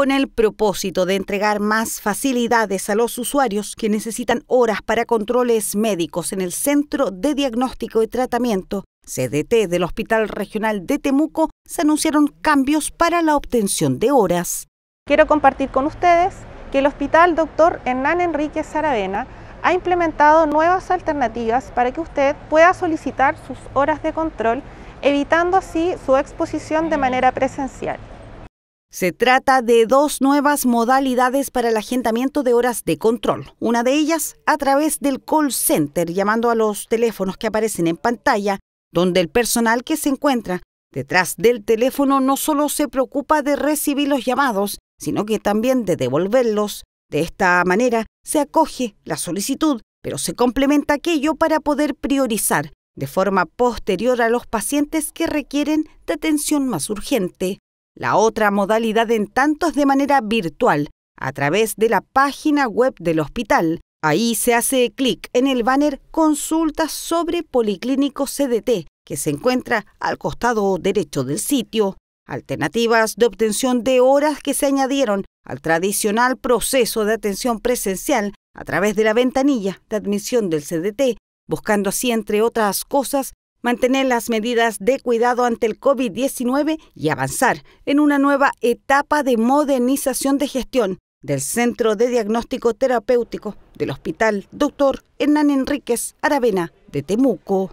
con el propósito de entregar más facilidades a los usuarios que necesitan horas para controles médicos en el Centro de Diagnóstico y Tratamiento, CDT, del Hospital Regional de Temuco, se anunciaron cambios para la obtención de horas. Quiero compartir con ustedes que el Hospital Dr. Hernán Enrique Saravena ha implementado nuevas alternativas para que usted pueda solicitar sus horas de control, evitando así su exposición de manera presencial. Se trata de dos nuevas modalidades para el agendamiento de horas de control. Una de ellas a través del call center, llamando a los teléfonos que aparecen en pantalla, donde el personal que se encuentra detrás del teléfono no solo se preocupa de recibir los llamados, sino que también de devolverlos. De esta manera se acoge la solicitud, pero se complementa aquello para poder priorizar de forma posterior a los pacientes que requieren de atención más urgente la otra modalidad en tantos de manera virtual, a través de la página web del hospital. Ahí se hace clic en el banner Consultas sobre Policlínico CDT, que se encuentra al costado derecho del sitio. Alternativas de obtención de horas que se añadieron al tradicional proceso de atención presencial a través de la ventanilla de admisión del CDT, buscando así, entre otras cosas, mantener las medidas de cuidado ante el COVID-19 y avanzar en una nueva etapa de modernización de gestión del Centro de Diagnóstico Terapéutico del Hospital Dr. Hernán Enríquez Aravena de Temuco.